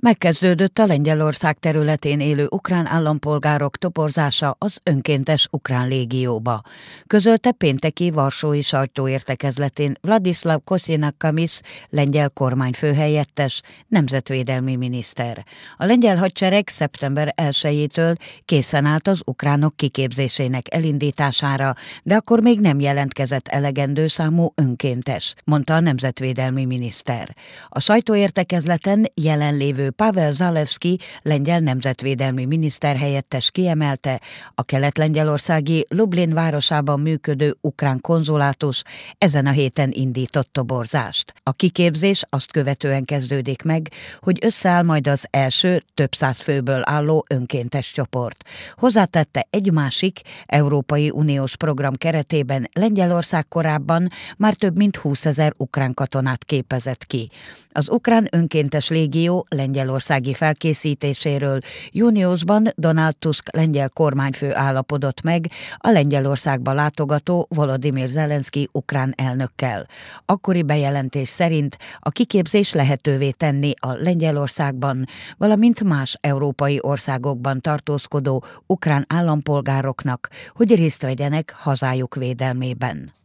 megkezdődött a Lengyelország területén élő ukrán állampolgárok toporzása az önkéntes ukrán légióba, közölte pénteki Varsói sajtóértekezletén Vladislav Kosinak Kamis, lengyel kormányfőhelyettes, nemzetvédelmi miniszter. A lengyel hadsereg szeptember 1-től készen állt az ukránok kiképzésének elindítására, de akkor még nem jelentkezett elegendő számú önkéntes, mondta a nemzetvédelmi miniszter. A sajtóértekezleten jelenlévő Pavel Zalewski, lengyel nemzetvédelmi miniszter helyettes kiemelte, a kelet-lengyelországi Lublin városában működő ukrán konzulátus ezen a héten indított toborzást. A kiképzés azt követően kezdődik meg, hogy összeáll majd az első több száz főből álló önkéntes csoport. Hozzátette egy másik Európai Uniós program keretében Lengyelország korábban már több mint 20 ezer ukrán katonát képezett ki. Az ukrán önkéntes légió Lengyel lengyelországi felkészítéséről júniusban Donald Tusk lengyel kormányfő állapodott meg a Lengyelországba látogató Volodymyr Zelenszky ukrán elnökkel. Akkori bejelentés szerint a kiképzés lehetővé tenni a Lengyelországban, valamint más európai országokban tartózkodó ukrán állampolgároknak, hogy részt vegyenek hazájuk védelmében.